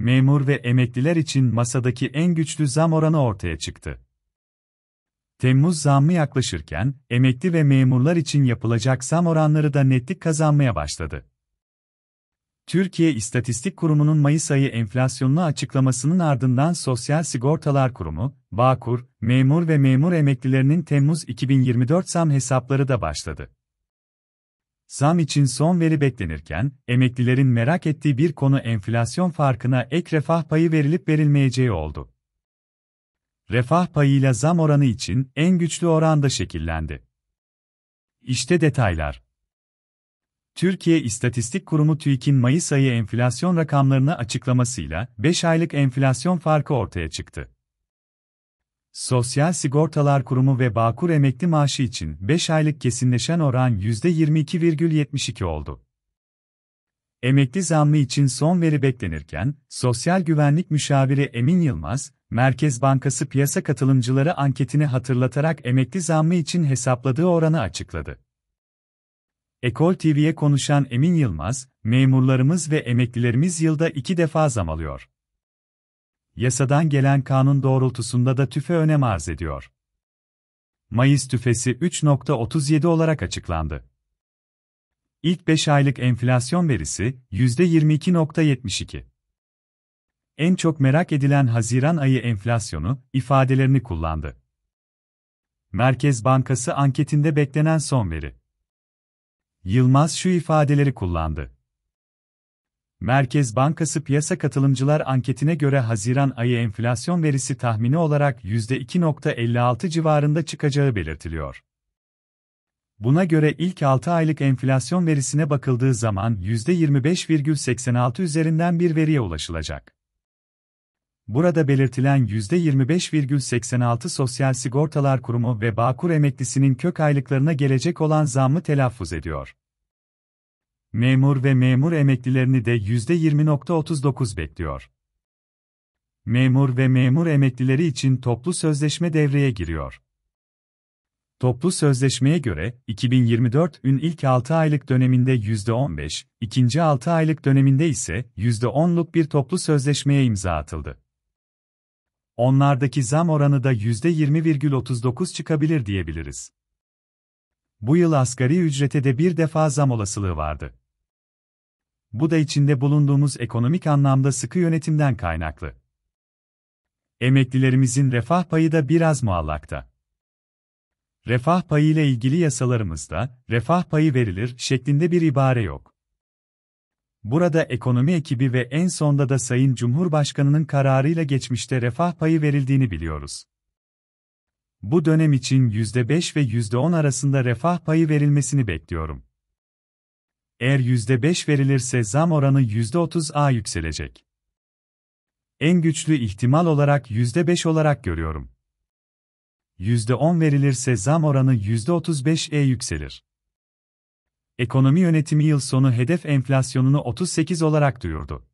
memur ve emekliler için masadaki en güçlü zam oranı ortaya çıktı. Temmuz zammı yaklaşırken, emekli ve memurlar için yapılacak zam oranları da netlik kazanmaya başladı. Türkiye İstatistik Kurumu'nun Mayıs ayı enflasyonunu açıklamasının ardından Sosyal Sigortalar Kurumu, Bağkur, memur ve memur emeklilerinin Temmuz 2024 zam hesapları da başladı. Zam için son veri beklenirken, emeklilerin merak ettiği bir konu enflasyon farkına ek refah payı verilip verilmeyeceği oldu. Refah payıyla zam oranı için en güçlü oranda şekillendi. İşte detaylar. Türkiye İstatistik Kurumu TÜİK'in Mayıs ayı enflasyon rakamlarını açıklamasıyla 5 aylık enflasyon farkı ortaya çıktı. Sosyal Sigortalar Kurumu ve Bağkur emekli maaşı için 5 aylık kesinleşen oran %22,72 oldu. Emekli zammı için son veri beklenirken, Sosyal Güvenlik Müşaviri Emin Yılmaz, Merkez Bankası piyasa katılımcıları anketini hatırlatarak emekli zammı için hesapladığı oranı açıkladı. Ekol TV'ye konuşan Emin Yılmaz, memurlarımız ve emeklilerimiz yılda iki defa zam alıyor yasadan gelen kanun doğrultusunda da tüfe önem arz ediyor. Mayıs tüfesi 3.37 olarak açıklandı. İlk 5 aylık enflasyon verisi %22.72. En çok merak edilen Haziran ayı enflasyonu ifadelerini kullandı. Merkez Bankası anketinde beklenen son veri. Yılmaz şu ifadeleri kullandı. Merkez Bankası Piyasa Katılımcılar Anketine göre Haziran ayı enflasyon verisi tahmini olarak %2.56 civarında çıkacağı belirtiliyor. Buna göre ilk 6 aylık enflasyon verisine bakıldığı zaman %25,86 üzerinden bir veriye ulaşılacak. Burada belirtilen %25,86 Sosyal Sigortalar Kurumu ve Bağkur emeklisinin kök aylıklarına gelecek olan zammı telaffuz ediyor. Memur ve memur emeklilerini de %20.39 bekliyor. Memur ve memur emeklileri için toplu sözleşme devreye giriyor. Toplu sözleşmeye göre 2024 ün ilk 6 aylık döneminde %15, ikinci 6 aylık döneminde ise %10'luk bir toplu sözleşmeye imza atıldı. Onlardaki zam oranı da %20,39 çıkabilir diyebiliriz. Bu yıl asgari ücrete de bir defa zam olasılığı vardı. Bu da içinde bulunduğumuz ekonomik anlamda sıkı yönetimden kaynaklı. Emeklilerimizin refah payı da biraz muallakta. Refah payı ile ilgili yasalarımızda refah payı verilir şeklinde bir ibare yok. Burada ekonomi ekibi ve en sonda da Sayın Cumhurbaşkanı'nın kararıyla geçmişte refah payı verildiğini biliyoruz. Bu dönem için %5 ve %10 arasında refah payı verilmesini bekliyorum. Eğer %5 verilirse zam oranı %30'a yükselecek. En güçlü ihtimal olarak %5 olarak görüyorum. %10 verilirse zam oranı %35'e e yükselir. Ekonomi yönetimi yıl sonu hedef enflasyonunu 38 olarak duyurdu.